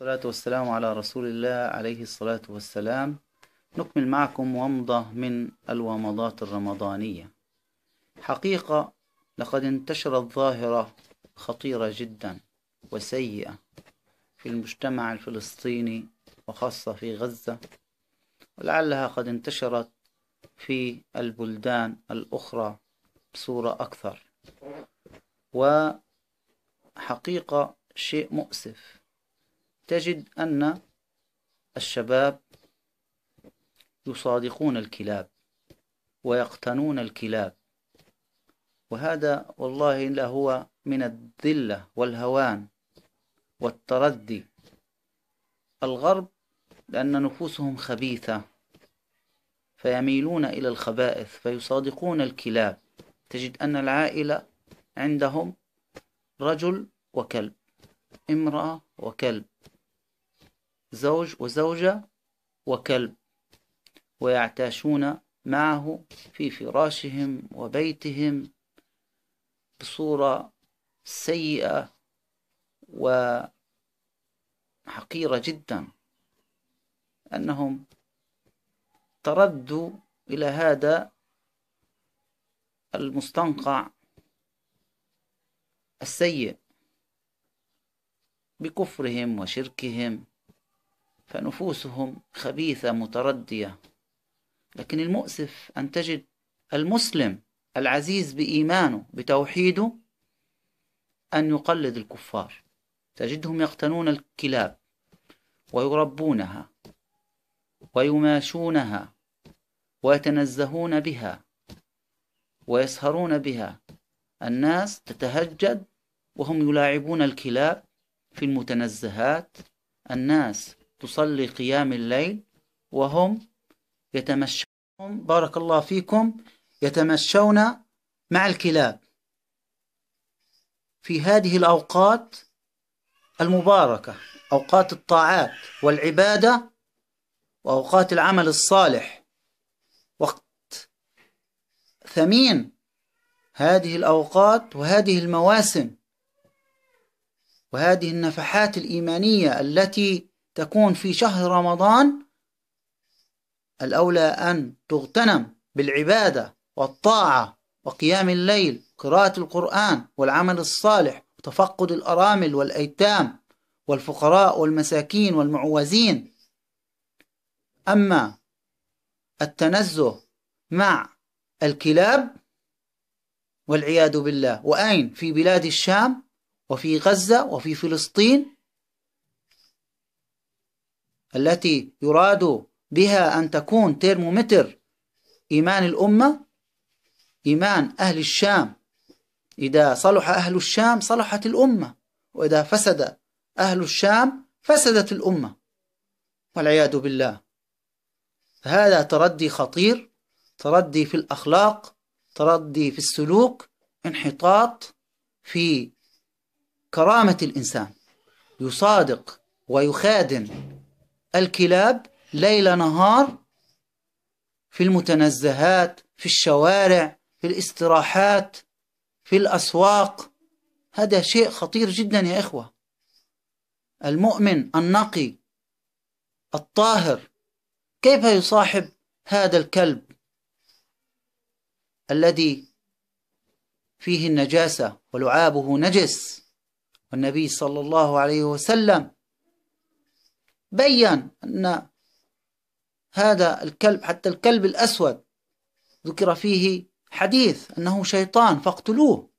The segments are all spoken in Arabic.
الصلاة والسلام على رسول الله عليه الصلاة والسلام نكمل معكم ومضة من الومضات الرمضانية حقيقة لقد انتشرت ظاهرة خطيرة جدا وسيئة في المجتمع الفلسطيني وخاصة في غزة ولعلها قد انتشرت في البلدان الأخرى بصورة أكثر وحقيقة شيء مؤسف تجد أن الشباب يصادقون الكلاب ويقتنون الكلاب وهذا والله هو من الذلة والهوان والتردي الغرب لأن نفوسهم خبيثة فيميلون إلى الخبائث فيصادقون الكلاب تجد أن العائلة عندهم رجل وكلب امرأة وكلب زوج وزوجة وكلب ويعتاشون معه في فراشهم وبيتهم بصورة سيئة وحقيرة جدا أنهم تردوا إلى هذا المستنقع السيء بكفرهم وشركهم فنفوسهم خبيثة متردية لكن المؤسف أن تجد المسلم العزيز بإيمانه بتوحيده أن يقلد الكفار تجدهم يقتنون الكلاب ويربونها ويماشونها ويتنزهون بها ويسهرون بها الناس تتهجد وهم يلاعبون الكلاب في المتنزهات الناس تصلي قيام الليل وهم يتمشون بارك الله فيكم يتمشون مع الكلاب في هذه الأوقات المباركة أوقات الطاعات والعبادة وأوقات العمل الصالح وقت ثمين هذه الأوقات وهذه المواسم وهذه النفحات الإيمانية التي تكون في شهر رمضان الأولى أن تغتنم بالعبادة والطاعة وقيام الليل قراءة القرآن والعمل الصالح وتفقد الأرامل والأيتام والفقراء والمساكين والمعوزين أما التنزه مع الكلاب والعياذ بالله وأين في بلاد الشام وفي غزة وفي فلسطين التي يراد بها أن تكون ترمومتر إيمان الأمة إيمان أهل الشام إذا صلح أهل الشام صلحت الأمة وإذا فسد أهل الشام فسدت الأمة والعياذ بالله هذا تردي خطير تردي في الأخلاق تردي في السلوك انحطاط في كرامة الإنسان يصادق ويخادن الكلاب ليل نهار في المتنزهات في الشوارع في الاستراحات في الأسواق هذا شيء خطير جدا يا إخوة المؤمن النقي الطاهر كيف يصاحب هذا الكلب الذي فيه النجاسة ولعابه نجس والنبي صلى الله عليه وسلم بين أن هذا الكلب حتى الكلب الأسود ذكر فيه حديث أنه شيطان فاقتلوه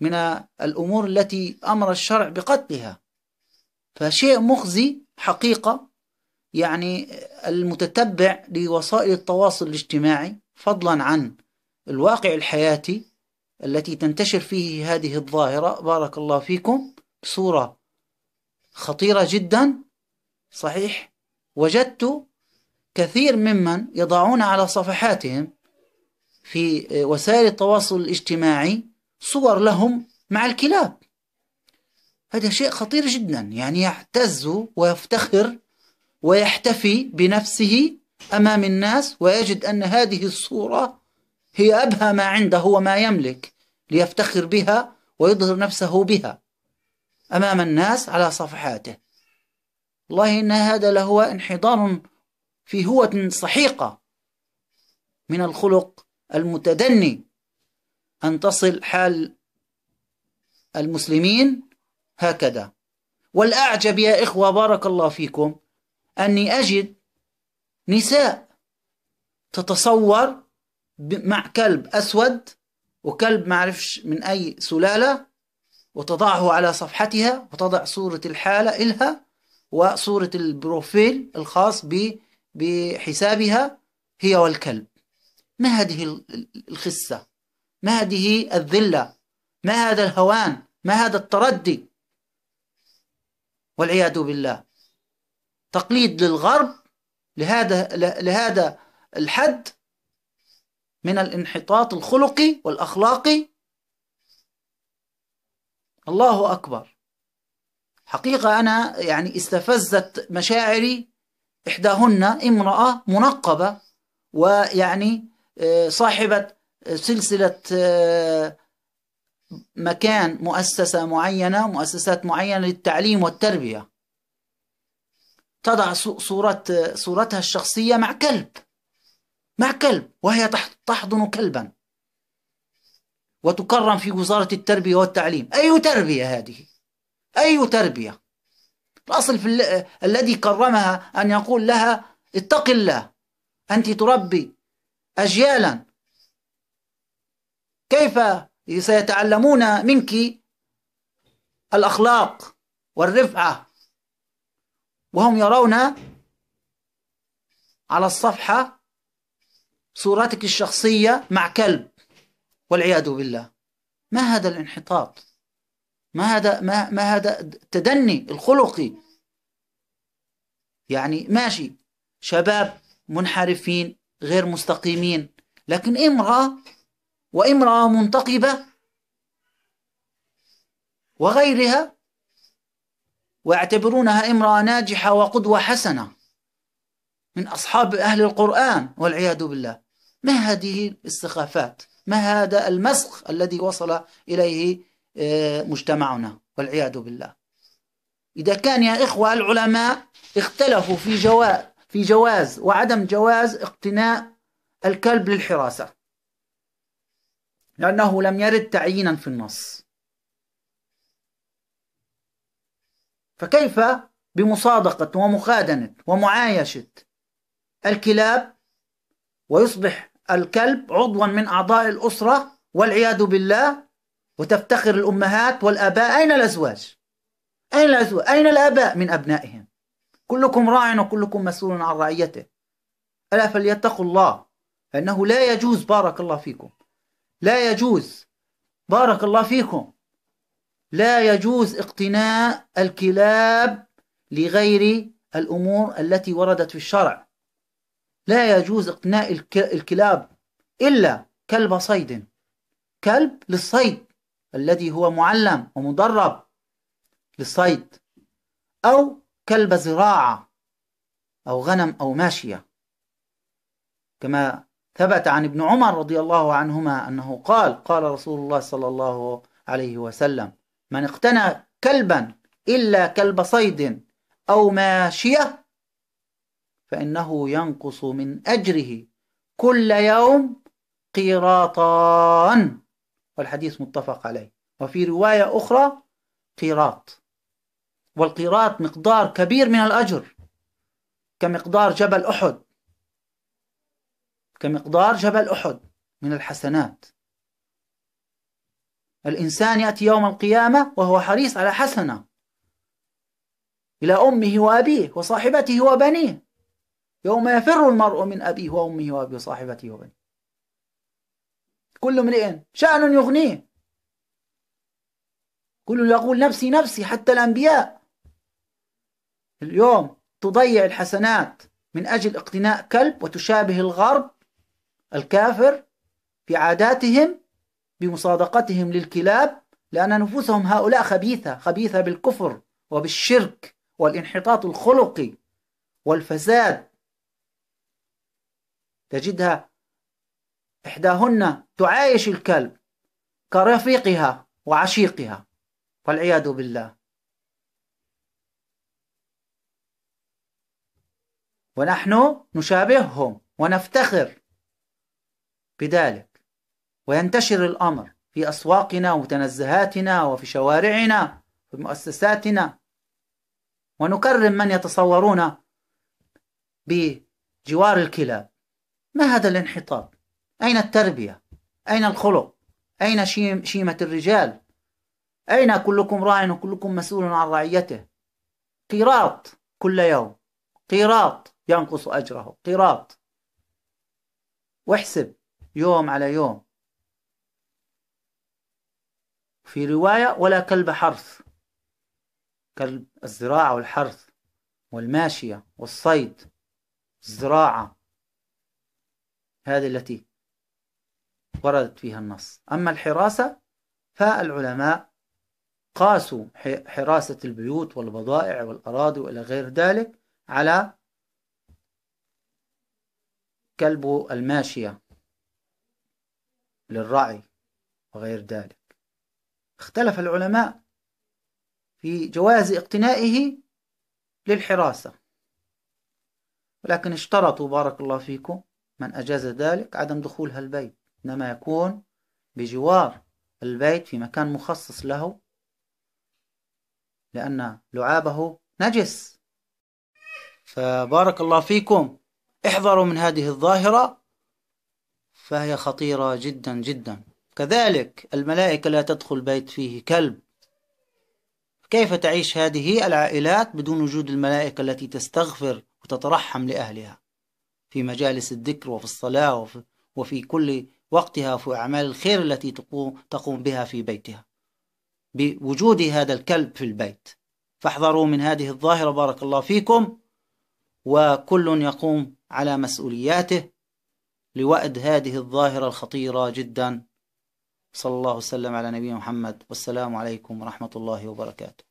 من الأمور التي أمر الشرع بقتلها فشيء مخزي حقيقة يعني المتتبع لوسائل التواصل الاجتماعي فضلا عن الواقع الحياتي التي تنتشر فيه هذه الظاهرة بارك الله فيكم بصورة خطيرة جدا صحيح وجدت كثير ممن يضعون على صفحاتهم في وسائل التواصل الاجتماعي صور لهم مع الكلاب هذا شيء خطير جدا يعني يعتز ويفتخر ويحتفي بنفسه أمام الناس ويجد أن هذه الصورة هي أبهى ما عنده وما يملك ليفتخر بها ويظهر نفسه بها أمام الناس على صفحاته والله إن هذا لهو انحدار في هوة صحيقة من الخلق المتدني أن تصل حال المسلمين هكذا والأعجب يا إخوة بارك الله فيكم أني أجد نساء تتصور مع كلب أسود وكلب معرفش من أي سلالة وتضعه على صفحتها وتضع صورة الحالة إلها وصورة البروفيل الخاص بحسابها هي والكلب ما هذه الخسة ما هذه الذلة ما هذا الهوان ما هذا التردي والعياذ بالله تقليد للغرب لهذا لهذا الحد من الانحطاط الخلقي والاخلاقي الله أكبر حقيقة أنا يعني استفزت مشاعري إحداهن امرأة منقبة ويعني آه، صاحبة آه، سلسلة آه، مكان مؤسسة معينة مؤسسات معينة للتعليم والتربية تضع صورة صورتها الشخصية مع كلب مع كلب وهي تحضن كلبا وتكرم في وزارة التربية والتعليم أي تربية هذه أي تربية الأصل في الذي كرمها أن يقول لها اتق الله أنت تربي أجيالا كيف سيتعلمون منك الأخلاق والرفعة وهم يرون على الصفحة صورتك الشخصية مع كلب والعياذ بالله ما هذا الانحطاط ما هذا ما, ما هذا التدني الخلقي يعني ماشي شباب منحرفين غير مستقيمين لكن امرأة وامرأة منتقبة وغيرها ويعتبرونها امرأة ناجحة وقدوة حسنة من أصحاب أهل القرآن والعياذ بالله ما هذه السخافات ما هذا المسخ الذي وصل إليه آه، مجتمعنا والعياذ بالله إذا كان يا إخوة العلماء اختلفوا في جواز في جواز وعدم جواز اقتناء الكلب للحراسة لأنه لم يرد تعيينا في النص فكيف بمصادقة ومخادنة ومعايشة الكلاب ويصبح الكلب عضوا من أعضاء الأسرة والعياذ بالله وتفتخر الأمهات والآباء أين الأزواج؟ أين الأزواج؟ أين الآباء من أبنائهم؟ كلكم راع وكلكم مسؤول عن رعيته ألا فليتقوا الله فإنه لا يجوز بارك الله فيكم لا يجوز بارك الله فيكم لا يجوز اقتناء الكلاب لغير الأمور التي وردت في الشرع لا يجوز اقتناء الكلاب إلا كلب صيد كلب للصيد الذي هو معلم ومدرب للصيد أو كلب زراعة أو غنم أو ماشية كما ثبت عن ابن عمر رضي الله عنهما أنه قال قال رسول الله صلى الله عليه وسلم من اقتنى كلبا إلا كلب صيد أو ماشية فإنه ينقص من أجره كل يوم قيراطان والحديث متفق عليه وفي رواية أخرى قيراط والقيراط مقدار كبير من الأجر كمقدار جبل أحد كمقدار جبل أحد من الحسنات الإنسان يأتي يوم القيامة وهو حريص على حسنة إلى أمه وأبيه وصاحبته وبنيه يوم يفر المرء من أبيه وأمه وأبي صاحبته وبنيه كل امرئ شأن يغنيه كل يقول نفسي نفسي حتى الأنبياء اليوم تضيع الحسنات من أجل اقتناء كلب وتشابه الغرب الكافر في عاداتهم بمصادقتهم للكلاب لأن نفوسهم هؤلاء خبيثة خبيثة بالكفر وبالشرك والانحطاط الخلقي والفساد تجدها إحداهن تعايش الكلب كرفيقها وعشيقها والعياذ بالله ونحن نشابههم ونفتخر بذلك وينتشر الأمر في أسواقنا ومتنزهاتنا وفي شوارعنا وفي مؤسساتنا ونكرم من يتصورون بجوار الكلاب ما هذا الانحطاط أين التربية أين الخلق أين شيمة الرجال أين كلكم راع وكلكم مسؤول عن رعيته قيراط كل يوم قيراط ينقص أجره قيراط واحسب يوم على يوم في رواية ولا كلب حرث كلب الزراعة والحرث والماشية والصيد الزراعة هذه التي وردت فيها النص أما الحراسة فالعلماء قاسوا حراسة البيوت والبضائع والأراضي وإلى غير ذلك على كلب الماشية للرعي وغير ذلك اختلف العلماء في جواز اقتنائه للحراسة ولكن اشترطوا بارك الله فيكم من أجاز ذلك عدم دخولها البيت إنما يكون بجوار البيت في مكان مخصص له لأن لعابه نجس فبارك الله فيكم احذروا من هذه الظاهرة فهي خطيرة جدا جدا كذلك الملائكة لا تدخل بيت فيه كلب كيف تعيش هذه العائلات بدون وجود الملائكة التي تستغفر وتترحم لأهلها في مجالس الذكر وفي الصلاة وفي, وفي كل وقتها في أعمال الخير التي تقوم بها في بيتها بوجود هذا الكلب في البيت فاحذروا من هذه الظاهرة بارك الله فيكم وكل يقوم على مسؤولياته لوأد هذه الظاهرة الخطيرة جدا صلى الله وسلم على نبينا محمد والسلام عليكم ورحمة الله وبركاته